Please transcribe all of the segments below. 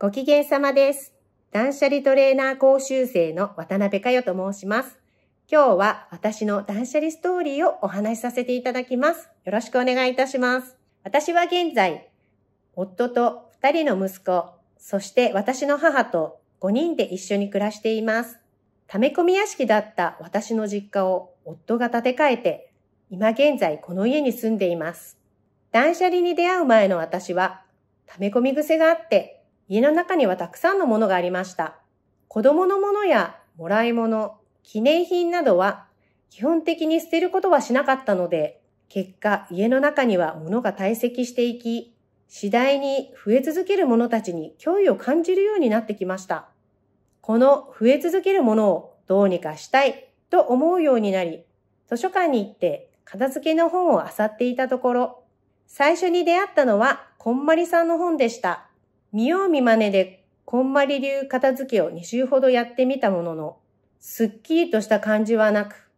ご機嫌さまです。断捨離トレーナー講習生の渡辺佳代と申します。今日は私の断捨離ストーリーをお話しさせていただきます。よろしくお願いいたします。私は現在、夫と2人の息子、そして私の母と5人で一緒に暮らしています。溜め込み屋敷だった私の実家を夫が建て替えて、今現在この家に住んでいます。断捨離に出会う前の私は、溜め込み癖があって家の中にはたくさんのものがありました。子供のものやもらい物、記念品などは基本的に捨てることはしなかったので、結果家の中には物が堆積していき、次第に増え続ける者たちに脅威を感じるようになってきました。この増え続けるものをどうにかしたいと思うようになり、図書館に行って片付けの本を漁っていたところ、最初に出会ったのはこんまりさんの本でした。見よう見まねで、こんまり流片付けを2週ほどやってみたものの、すっきりとした感じはなく、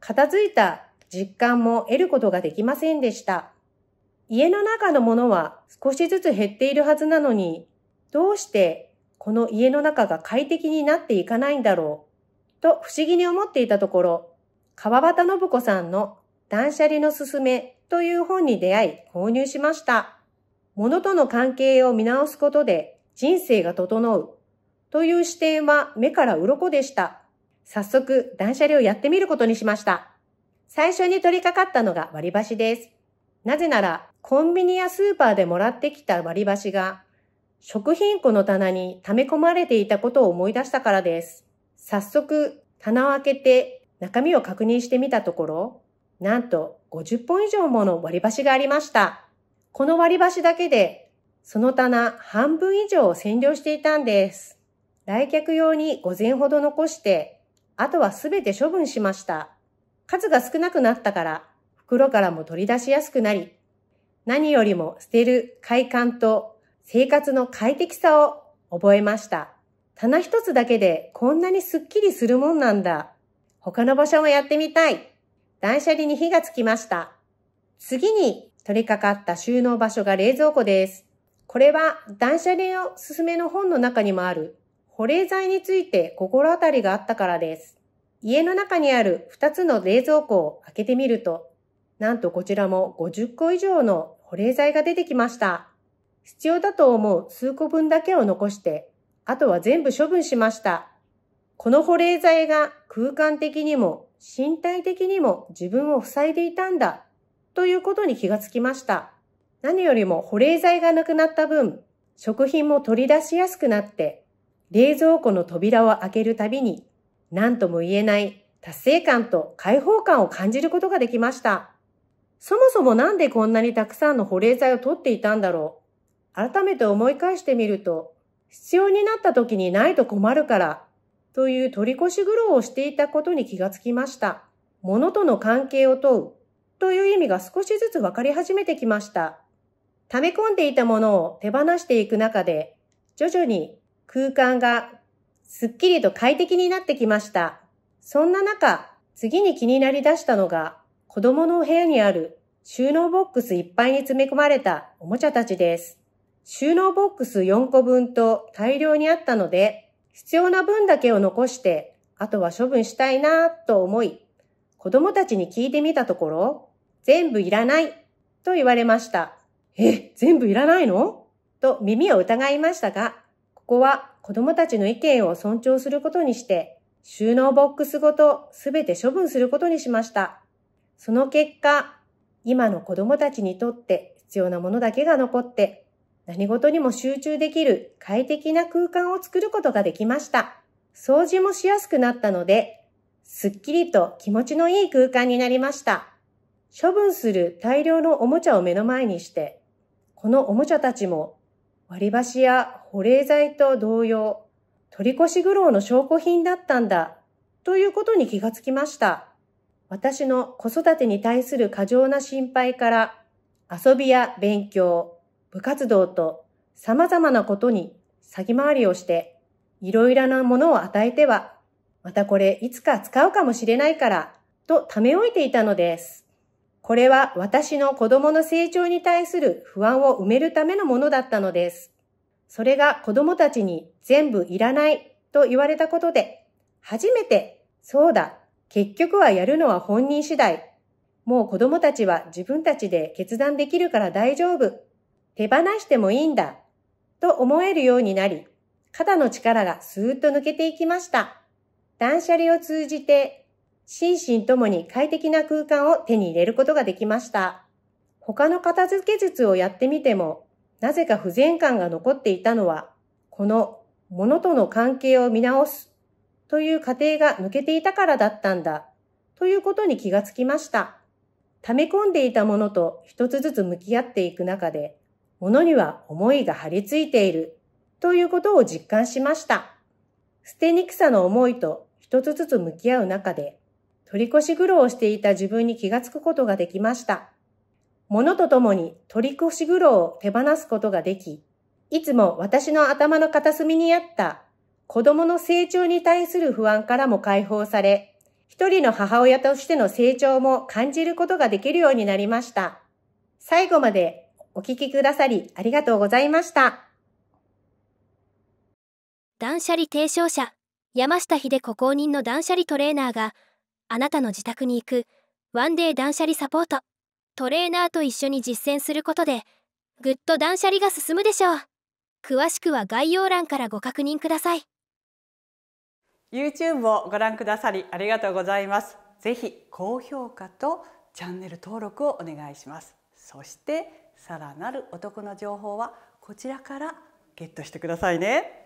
片付いた実感も得ることができませんでした。家の中のものは少しずつ減っているはずなのに、どうしてこの家の中が快適になっていかないんだろう、と不思議に思っていたところ、川端信子さんの断捨離のすすめという本に出会い購入しました。物との関係を見直すことで人生が整うという視点は目から鱗でした。早速断捨離をやってみることにしました。最初に取り掛かったのが割り箸です。なぜならコンビニやスーパーでもらってきた割り箸が食品庫の棚に溜め込まれていたことを思い出したからです。早速棚を開けて中身を確認してみたところ、なんと50本以上もの割り箸がありました。この割り箸だけで、その棚半分以上を占領していたんです。来客用に5前ほど残して、あとはすべて処分しました。数が少なくなったから、袋からも取り出しやすくなり、何よりも捨てる快感と生活の快適さを覚えました。棚一つだけでこんなにスッキリするもんなんだ。他の場所もやってみたい。断捨離に火がつきました。次に取り掛かった収納場所が冷蔵庫です。これは断捨離のすすめの本の中にもある保冷剤について心当たりがあったからです。家の中にある2つの冷蔵庫を開けてみると、なんとこちらも50個以上の保冷剤が出てきました。必要だと思う数個分だけを残して、あとは全部処分しました。この保冷剤が空間的にも身体的にも自分を塞いでいたんだということに気がつきました。何よりも保冷剤がなくなった分、食品も取り出しやすくなって、冷蔵庫の扉を開けるたびに、何とも言えない達成感と解放感を感じることができました。そもそもなんでこんなにたくさんの保冷剤を取っていたんだろう。改めて思い返してみると、必要になった時にないと困るから、という取り越し苦労をしていたことに気がつきました。物との関係を問うという意味が少しずつ分かり始めてきました。溜め込んでいたものを手放していく中で、徐々に空間がすっきりと快適になってきました。そんな中、次に気になりだしたのが、子供のお部屋にある収納ボックスいっぱいに詰め込まれたおもちゃたちです。収納ボックス4個分と大量にあったので、必要な分だけを残して、あとは処分したいなぁと思い、子供たちに聞いてみたところ、全部いらないと言われました。え、全部いらないのと耳を疑いましたが、ここは子供たちの意見を尊重することにして、収納ボックスごとすべて処分することにしました。その結果、今の子供たちにとって必要なものだけが残って、何事にも集中できる快適な空間を作ることができました。掃除もしやすくなったので、すっきりと気持ちのいい空間になりました。処分する大量のおもちゃを目の前にして、このおもちゃたちも割り箸や保冷剤と同様、取り越し苦労の証拠品だったんだ、ということに気がつきました。私の子育てに対する過剰な心配から、遊びや勉強、部活動と様々なことに先回りをして、いろいろなものを与えては、またこれいつか使うかもしれないから、とため置いていたのです。これは私の子供の成長に対する不安を埋めるためのものだったのです。それが子供たちに全部いらないと言われたことで、初めて、そうだ、結局はやるのは本人次第。もう子供たちは自分たちで決断できるから大丈夫。手放してもいいんだ。と思えるようになり、肩の力がスーッと抜けていきました。断捨離を通じて心身ともに快適な空間を手に入れることができました。他の片付け術をやってみても、なぜか不全感が残っていたのは、この物との関係を見直すという過程が抜けていたからだったんだということに気がつきました。溜め込んでいたものと一つずつ向き合っていく中で、物には思いが張り付いているということを実感しました。捨てにくさの思いと一つずつ向き合う中で、取り越し苦労をしていた自分に気がつくことができました。物とともに取り越し苦労を手放すことができ、いつも私の頭の片隅にあった子供の成長に対する不安からも解放され、一人の母親としての成長も感じることができるようになりました。最後までお聞きくださりありがとうございました。断捨離提唱者、山下秀子公認の断捨離トレーナーが、あなたの自宅に行くワンデー断捨離サポートトレーナーと一緒に実践することでぐっと断捨離が進むでしょう詳しくは概要欄からご確認ください YouTube をご覧くださりありがとうございますぜひ高評価とチャンネル登録をお願いしますそしてさらなるお得な情報はこちらからゲットしてくださいね